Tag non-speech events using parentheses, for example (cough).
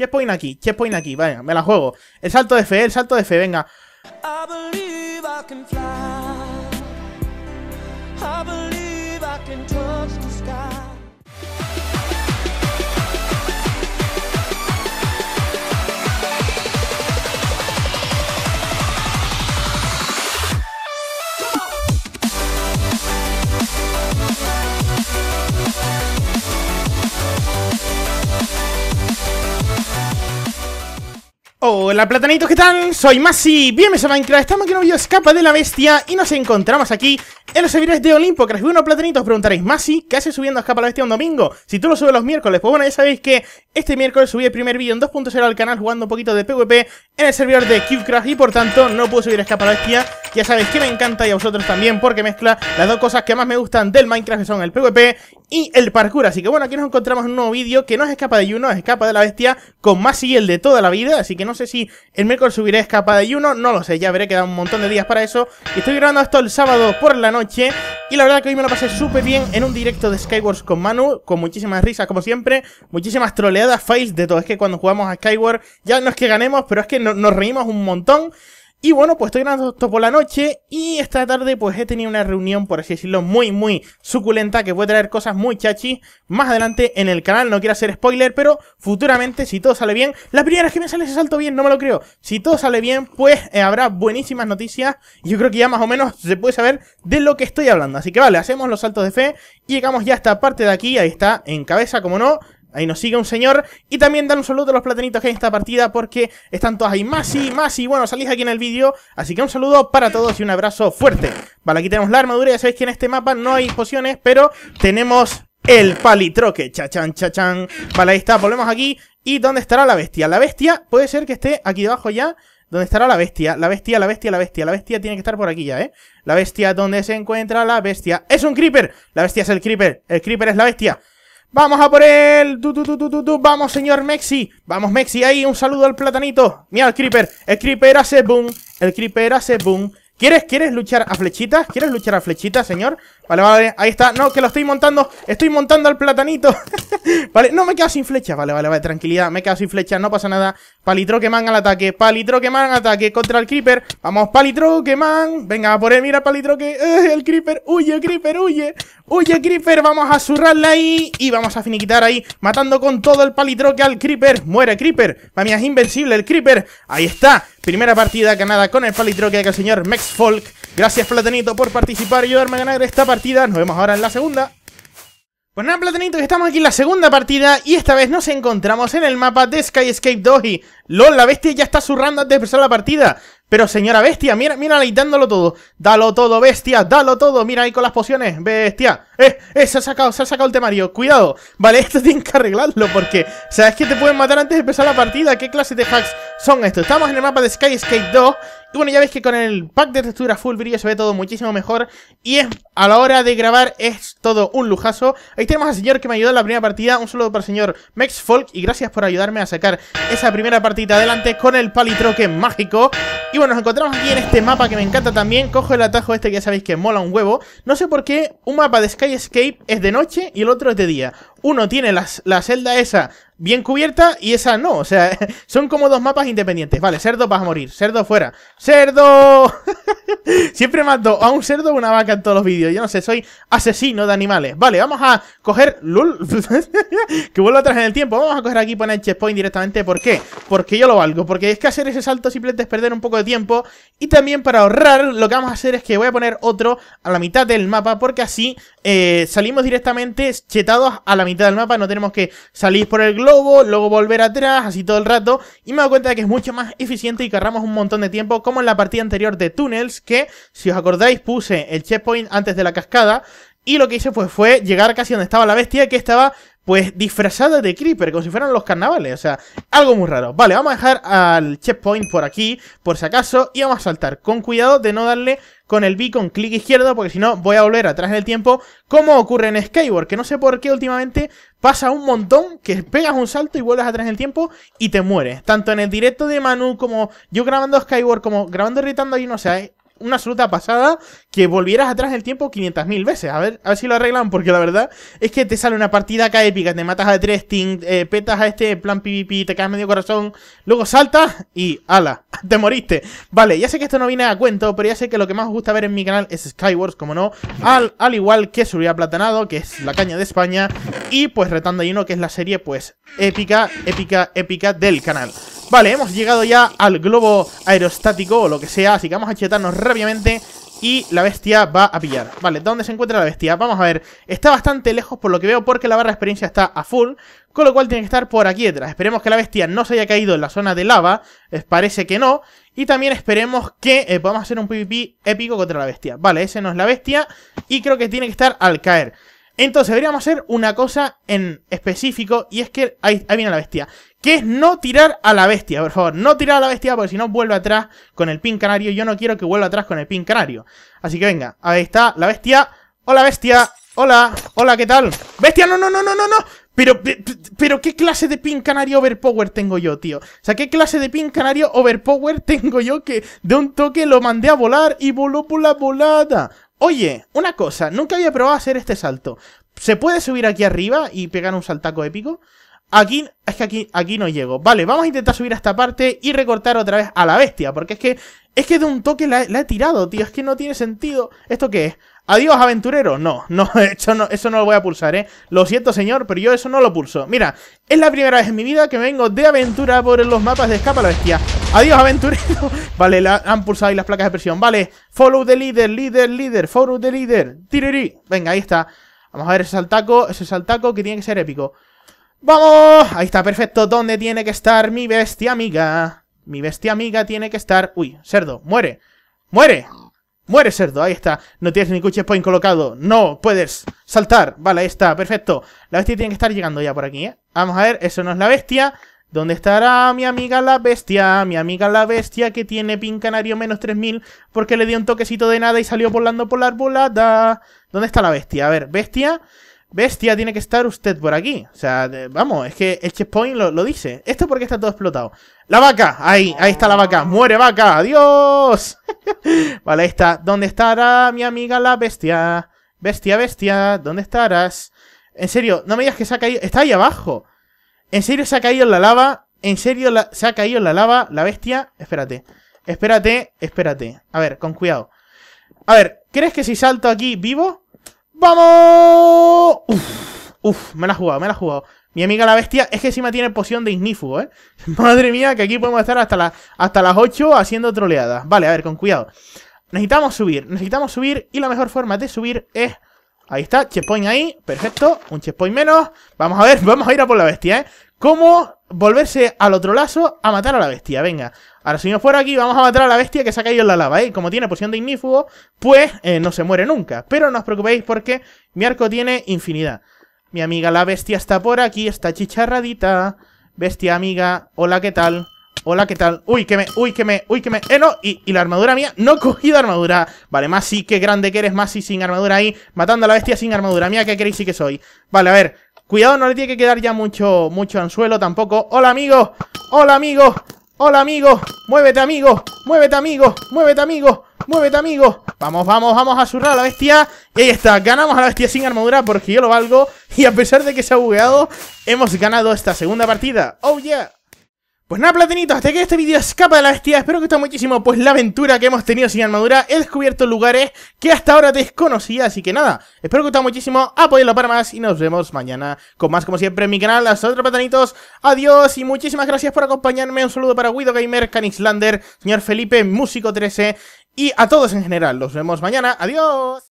Checkpoint aquí, checkpoint aquí, vaya, me la juego. El salto de fe, el salto de fe, venga. Hola platanitos, ¿qué tal? Soy Masi, bienvenidos a Minecraft, estamos aquí en un video escapa de la bestia y nos encontramos aquí en los servidores de Olimpo Que uno platanitos, preguntaréis Masi, ¿qué haces subiendo a escapa de la bestia un domingo? Si tú lo subes los miércoles, pues bueno, ya sabéis que este miércoles subí el primer vídeo en 2.0 al canal jugando un poquito de PvP en el servidor de CubeCraft y por tanto no puedo subir a escapa de la bestia ya sabéis que me encanta y a vosotros también porque mezcla las dos cosas que más me gustan del Minecraft que son el PvP y el parkour. Así que bueno, aquí nos encontramos en un nuevo vídeo que no es escapa de Juno, es escapa de la bestia con Masi y el de toda la vida, así que no sé si el miércoles subiré escapada de uno no lo sé, ya veré, da un montón de días para eso. Y estoy grabando esto el sábado por la noche. Y la verdad que hoy me lo pasé súper bien en un directo de Skywars con Manu, con muchísimas risas como siempre, muchísimas troleadas, fails de todo. Es que cuando jugamos a Skyward ya no es que ganemos, pero es que nos reímos un montón. Y bueno, pues estoy grabando esto por la noche y esta tarde pues he tenido una reunión, por así decirlo, muy, muy suculenta que puede traer cosas muy chachi más adelante en el canal. No quiero hacer spoiler, pero futuramente, si todo sale bien, la primera que me sale ese salto bien, no me lo creo. Si todo sale bien, pues eh, habrá buenísimas noticias y yo creo que ya más o menos se puede saber de lo que estoy hablando. Así que vale, hacemos los saltos de fe y llegamos ya a esta parte de aquí, ahí está, en cabeza, como no, Ahí nos sigue un señor. Y también dan un saludo a los platanitos que hay en esta partida porque están todos ahí. Más y más y bueno, salís aquí en el vídeo. Así que un saludo para todos y un abrazo fuerte. Vale, aquí tenemos la armadura. Ya sabéis que en este mapa no hay pociones, pero tenemos el palitroque. Chachan, chachan. Vale, ahí está. Volvemos aquí. ¿Y dónde estará la bestia? La bestia puede ser que esté aquí debajo ya. ¿Dónde estará la bestia? La bestia, la bestia, la bestia. La bestia tiene que estar por aquí ya, ¿eh? La bestia, ¿dónde se encuentra la bestia? ¡Es un creeper! La bestia es el creeper. El creeper es la bestia. Vamos a por él. du, Vamos, señor Mexi. Vamos, Mexi. Ahí, un saludo al platanito. Mira el creeper. El creeper hace boom. El creeper hace boom. ¿Quieres, ¿Quieres luchar a flechitas? ¿Quieres luchar a flechitas, señor? Vale, vale, ahí está. No, que lo estoy montando. Estoy montando al platanito. (laughs) vale, no, me quedo sin flecha. Vale, vale, vale, tranquilidad. Me quedo sin flecha, no pasa nada. Palitroqueman al ataque. Palitroqueman al ataque contra el creeper. Vamos, Palitroqueman. Venga, por él, mira, Palitroque. Eh, el creeper. Huye, creeper, huye. Huye, creeper. Vamos a zurrarle ahí. Y vamos a finiquitar ahí. Matando con todo el palitroque al creeper. Muere, creeper. Mami, es invencible el creeper. Ahí está. Primera partida ganada con el palitroque que el señor Max Folk Gracias, platanito, por participar y ayudarme a ganar esta partida nos vemos ahora en la segunda. Pues nada, que estamos aquí en la segunda partida y esta vez nos encontramos en el mapa de Escape 2 y... ¡Lol, la bestia ya está zurrando antes de empezar la partida! Pero señora bestia, mira, mira ahí dándolo todo. Dalo todo, bestia, dalo todo. Mira ahí con las pociones, bestia. ¡Eh! ¡Eh! Se ha sacado, se ha sacado el temario. ¡Cuidado! Vale, esto (laughs) tiene que arreglarlo porque... ¿Sabes que te pueden matar antes de empezar la partida? ¿Qué clase de hacks son estos? Estamos en el mapa de Sky Skate 2 y bueno, ya veis que con el pack de textura full brillo se ve todo muchísimo mejor Y es, a la hora de grabar es todo un lujazo Ahí tenemos al señor que me ayudó en la primera partida Un saludo para el señor Max Folk Y gracias por ayudarme a sacar esa primera partida adelante con el palitroque mágico Y bueno, nos encontramos aquí en este mapa que me encanta también Cojo el atajo este que ya sabéis que mola un huevo No sé por qué un mapa de Sky Escape es de noche y el otro es de día uno tiene las, la celda esa bien cubierta y esa no. O sea, (laughs) son como dos mapas independientes. Vale, cerdo vas a morir. Cerdo fuera. ¡Cerdo! (laughs) Siempre mato a un cerdo o una vaca en todos los vídeos. Yo no sé, soy asesino de animales. Vale, vamos a coger... ¡Lul! (laughs) que vuelvo atrás en el tiempo. Vamos a coger aquí y poner checkpoint directamente. ¿Por qué? Porque yo lo valgo. Porque es que hacer ese salto simplemente es perder un poco de tiempo. Y también para ahorrar, lo que vamos a hacer es que voy a poner otro a la mitad del mapa. Porque así eh, salimos directamente chetados a la mitad mitad del mapa, no tenemos que salir por el globo, luego volver atrás, así todo el rato. Y me he dado cuenta de que es mucho más eficiente y que un montón de tiempo, como en la partida anterior de Tunnels, que, si os acordáis, puse el checkpoint antes de la cascada. Y lo que hice fue llegar casi donde estaba la bestia, que estaba pues disfrazada de Creeper, como si fueran los carnavales, o sea, algo muy raro. Vale, vamos a dejar al checkpoint por aquí, por si acaso, y vamos a saltar, con cuidado de no darle con el B con clic izquierdo, porque si no voy a volver atrás en el tiempo, como ocurre en Skyward, que no sé por qué últimamente pasa un montón, que pegas un salto y vuelves atrás en el tiempo y te mueres, tanto en el directo de Manu como yo grabando Skyward, como grabando Irritando ahí, no sé, una absoluta pasada que volvieras atrás el tiempo 500.000 veces. A ver, a ver si lo arreglan, porque la verdad es que te sale una partida acá épica, te matas a tres, eh, petas a este plan PvP, te caes medio corazón, luego saltas y ala, (laughs) te moriste. Vale, ya sé que esto no viene a cuento, pero ya sé que lo que más os gusta ver en mi canal es Skywars, como no, al, al igual que Suria Platanado, que es la caña de España, y pues Retando uno que es la serie pues épica, épica, épica del canal. Vale, hemos llegado ya al globo aerostático o lo que sea, así que vamos a chetarnos rápidamente y la bestia va a pillar. Vale, ¿dónde se encuentra la bestia? Vamos a ver, está bastante lejos por lo que veo porque la barra de experiencia está a full, con lo cual tiene que estar por aquí detrás. Esperemos que la bestia no se haya caído en la zona de lava, parece que no, y también esperemos que eh, podamos hacer un PvP épico contra la bestia. Vale, ese no es la bestia y creo que tiene que estar al caer. Entonces deberíamos hacer una cosa en específico y es que ahí, viene la bestia. Que es no tirar a la bestia, por favor. No tirar a la bestia porque si no vuelve atrás con el pin canario. Yo no quiero que vuelva atrás con el pin canario. Así que venga, ahí está la bestia. Hola bestia. Hola. Hola, ¿qué tal? Bestia, no, no, no, no, no, no. Pero, pero, ¿qué clase de pin canario overpower tengo yo, tío? O sea, ¿qué clase de pin canario overpower tengo yo que de un toque lo mandé a volar y voló por la volada? Oye, una cosa, nunca había probado hacer este salto. ¿Se puede subir aquí arriba y pegar un saltaco épico? Aquí, es que aquí, aquí no llego. Vale, vamos a intentar subir a esta parte y recortar otra vez a la bestia, porque es que, es que de un toque la, la he tirado, tío, es que no tiene sentido. ¿Esto qué es? Adiós, aventurero. No, no, (laughs) eso no, eso no lo voy a pulsar, ¿eh? Lo siento, señor, pero yo eso no lo pulso. Mira, es la primera vez en mi vida que vengo de aventura por los mapas de Escapa la Bestia. Adiós, aventurero. (laughs) Vale, han pulsado ahí las placas de presión. Vale, follow the leader, leader, leader, follow the leader. Tiriri. Venga, ahí está. Vamos a ver ese saltaco, ese saltaco que tiene que ser épico. ¡Vamos! Ahí está, perfecto. ¿Dónde tiene que estar mi bestia amiga? Mi bestia amiga tiene que estar... Uy, cerdo, muere. ¡Muere! Muere cerdo, ahí está. No tienes ni cuchillo point colocado. No, puedes saltar. Vale, ahí está, perfecto. La bestia tiene que estar llegando ya por aquí, ¿eh? Vamos a ver, eso no es la bestia. ¿Dónde estará mi amiga la bestia? Mi amiga la bestia que tiene pin canario menos 3000 porque le dio un toquecito de nada y salió volando por la arbolada. ¿Dónde está la bestia? A ver, bestia. Bestia, tiene que estar usted por aquí. O sea, vamos, es que el checkpoint lo, dice. Esto porque está todo explotado. La vaca, ahí, ahí está la vaca. Muere vaca, adiós. (laughs) vale, ahí está. ¿Dónde estará mi amiga la bestia? Bestia, bestia, ¿dónde estarás? En serio, no me digas que se ha caído. Está ahí abajo. En serio se ha caído en la lava. En serio se ha caído en la lava la bestia. Espérate, espérate, espérate. A ver, con cuidado. A ver, ¿crees que si salto aquí vivo? ¡Vamos! Uf, uf, me la ha jugado, me la ha jugado. Mi amiga la bestia es que encima tiene poción de ignífugo, ¿eh? (laughs) Madre mía, que aquí podemos estar hasta, la, hasta las 8 haciendo troleadas. Vale, a ver, con cuidado. Necesitamos subir, necesitamos subir y la mejor forma de subir es... Ahí está, checkpoint ahí, perfecto, un checkpoint menos Vamos a ver, (laughs) vamos a ir a por la bestia, eh ¿Cómo volverse al otro lazo a matar a la bestia. Venga, ahora si no fuera aquí, vamos a matar a la bestia que se ha caído en la lava. ¿eh? como tiene poción de ignífugo, pues eh, no se muere nunca. Pero no os preocupéis porque mi arco tiene infinidad. Mi amiga la bestia está por aquí, está chicharradita. Bestia amiga, hola, ¿qué tal? Hola, ¿qué tal? Uy, que me, uy, que me, uy, que me... Eh, no, y, la armadura mía, no he (laughs) cogido armadura Vale, más sí, qué grande que eres, más sí, sin armadura ahí Matando a la bestia sin armadura, mía, qué crazy que soy Vale, a ver, Cuidado, no le tiene que quedar ya mucho, mucho anzuelo tampoco. ¡Hola, amigo! ¡Hola, amigo! ¡Hola, amigo! ¡Muévete, amigo! ¡Muévete, amigo! ¡Muévete, amigo! ¡Muévete, amigo! Vamos, vamos, vamos a zurrar a la bestia. Y ahí está, ganamos a la bestia sin armadura porque yo lo valgo. Y a pesar de que se ha bugueado, hemos ganado esta segunda partida. ¡Oh, yeah! Pues nada, platinitos, hasta que este vídeo escapa de la bestia, espero que está muchísimo, pues la aventura que hemos tenido sin armadura, he descubierto lugares que hasta ahora desconocía, así que nada, espero que os muchísimo, apoyadlo para más y nos vemos mañana con más como siempre en mi canal, hasta otros platanitos, adiós y muchísimas gracias por acompañarme, un saludo para Guido Gamer, señor Felipe, Músico 13 y a todos en general, nos vemos mañana, adiós.